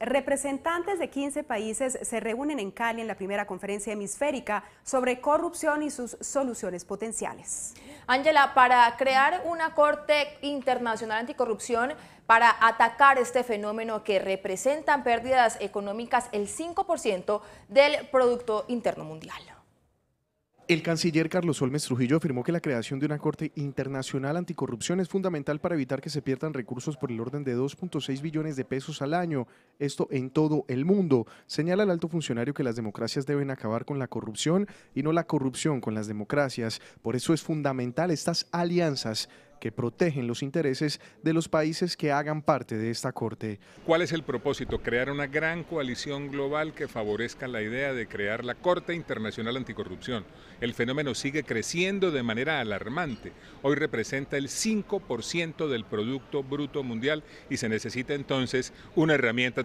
Representantes de 15 países se reúnen en Cali en la primera conferencia hemisférica sobre corrupción y sus soluciones potenciales. Ángela, para crear una Corte Internacional Anticorrupción para atacar este fenómeno que representan pérdidas económicas el 5% del Producto Interno Mundial. El canciller Carlos Olmes Trujillo afirmó que la creación de una Corte Internacional Anticorrupción es fundamental para evitar que se pierdan recursos por el orden de 2.6 billones de pesos al año, esto en todo el mundo. Señala el alto funcionario que las democracias deben acabar con la corrupción y no la corrupción con las democracias. Por eso es fundamental estas alianzas que protegen los intereses de los países que hagan parte de esta Corte. ¿Cuál es el propósito? Crear una gran coalición global que favorezca la idea de crear la Corte Internacional Anticorrupción. El fenómeno sigue creciendo de manera alarmante. Hoy representa el 5% del Producto Bruto Mundial y se necesita entonces una herramienta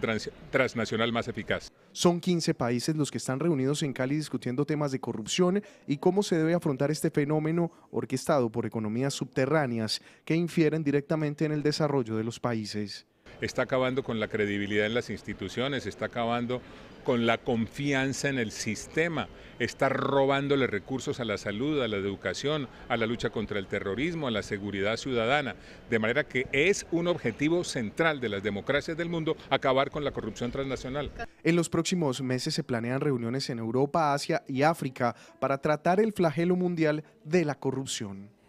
transnacional más eficaz. Son 15 países los que están reunidos en Cali discutiendo temas de corrupción y cómo se debe afrontar este fenómeno orquestado por economías subterráneas que infieren directamente en el desarrollo de los países. Está acabando con la credibilidad en las instituciones, está acabando con la confianza en el sistema, está robándole recursos a la salud, a la educación, a la lucha contra el terrorismo, a la seguridad ciudadana, de manera que es un objetivo central de las democracias del mundo acabar con la corrupción transnacional. En los próximos meses se planean reuniones en Europa, Asia y África para tratar el flagelo mundial de la corrupción.